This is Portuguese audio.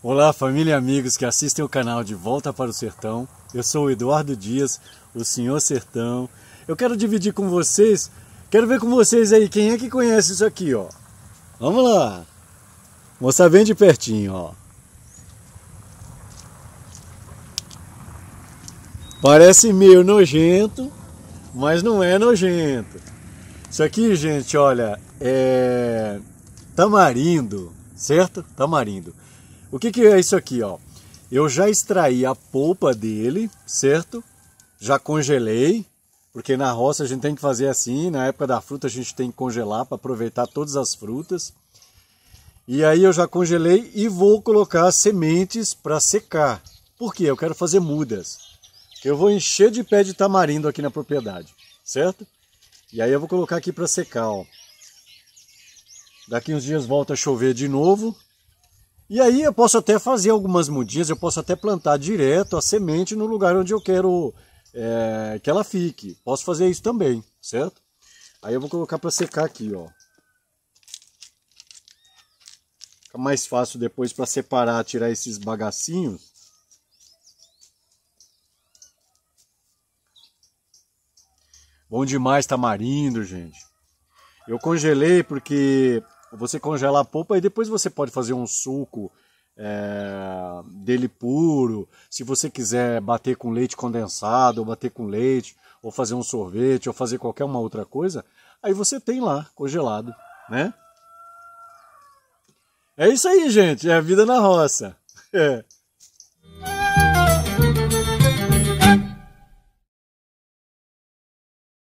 Olá, família e amigos que assistem o canal De Volta para o Sertão. Eu sou o Eduardo Dias, o Senhor Sertão. Eu quero dividir com vocês, quero ver com vocês aí quem é que conhece isso aqui, ó. Vamos lá. Mostrar bem de pertinho, ó. Parece meio nojento, mas não é nojento. Isso aqui, gente, olha, é tamarindo, certo? Tamarindo. O que, que é isso aqui? Ó? Eu já extraí a polpa dele, certo? Já congelei, porque na roça a gente tem que fazer assim, na época da fruta a gente tem que congelar para aproveitar todas as frutas. E aí eu já congelei e vou colocar sementes para secar. Por quê? Eu quero fazer mudas. Eu vou encher de pé de tamarindo aqui na propriedade, certo? E aí eu vou colocar aqui para secar, ó. Daqui uns dias volta a chover de novo, e aí eu posso até fazer algumas mudinhas, eu posso até plantar direto a semente no lugar onde eu quero é, que ela fique. Posso fazer isso também, certo? Aí eu vou colocar para secar aqui, ó. Fica mais fácil depois para separar, tirar esses bagacinhos. Bom demais tamarindo, tá gente. Eu congelei porque você congela a polpa e depois você pode fazer um suco é, dele puro. Se você quiser bater com leite condensado, ou bater com leite, ou fazer um sorvete, ou fazer qualquer uma outra coisa, aí você tem lá congelado, né? É isso aí, gente. É a vida na roça. É.